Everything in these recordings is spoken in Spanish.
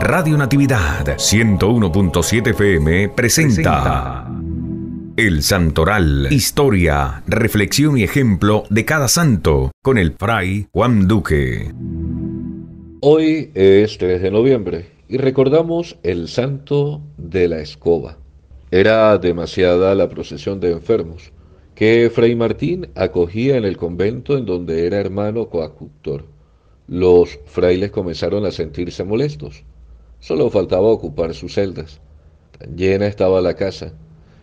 Radio Natividad 101.7 FM presenta, El Santoral, historia, reflexión y ejemplo de cada santo con el fray Juan Duque. Hoy es 3 de noviembre y recordamos el santo de la escoba. Era demasiada la procesión de enfermos que Fray Martín acogía en el convento en donde era hermano coacuptor. Los frailes comenzaron a sentirse molestos Solo faltaba ocupar sus celdas. Tan llena estaba la casa.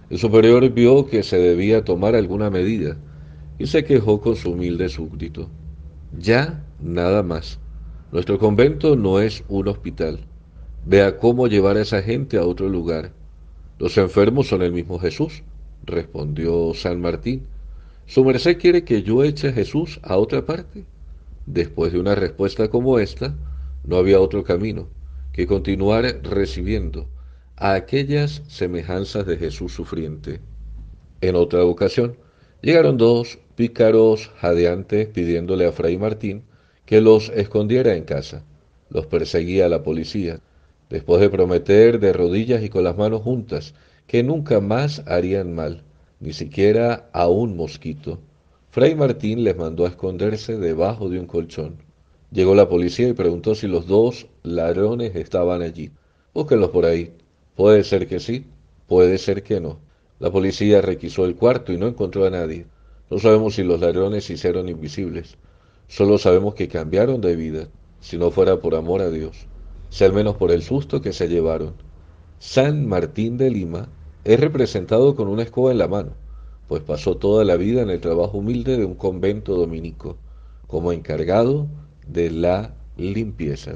El superior vio que se debía tomar alguna medida y se quejó con su humilde súbdito. Ya nada más. Nuestro convento no es un hospital. Vea cómo llevar a esa gente a otro lugar. Los enfermos son el mismo Jesús, respondió San Martín. ¿Su merced quiere que yo eche a Jesús a otra parte? Después de una respuesta como esta, no había otro camino que continuar recibiendo a aquellas semejanzas de Jesús sufriente. En otra ocasión, llegaron dos pícaros jadeantes pidiéndole a Fray Martín que los escondiera en casa. Los perseguía la policía, después de prometer de rodillas y con las manos juntas que nunca más harían mal, ni siquiera a un mosquito. Fray Martín les mandó a esconderse debajo de un colchón. Llegó la policía y preguntó si los dos ladrones estaban allí. Búsquenlos por ahí. Puede ser que sí, puede ser que no. La policía requisó el cuarto y no encontró a nadie. No sabemos si los ladrones se hicieron invisibles. Solo sabemos que cambiaron de vida, si no fuera por amor a Dios, si al menos por el susto que se llevaron. San Martín de Lima es representado con una escoba en la mano, pues pasó toda la vida en el trabajo humilde de un convento dominico, como encargado de la limpieza.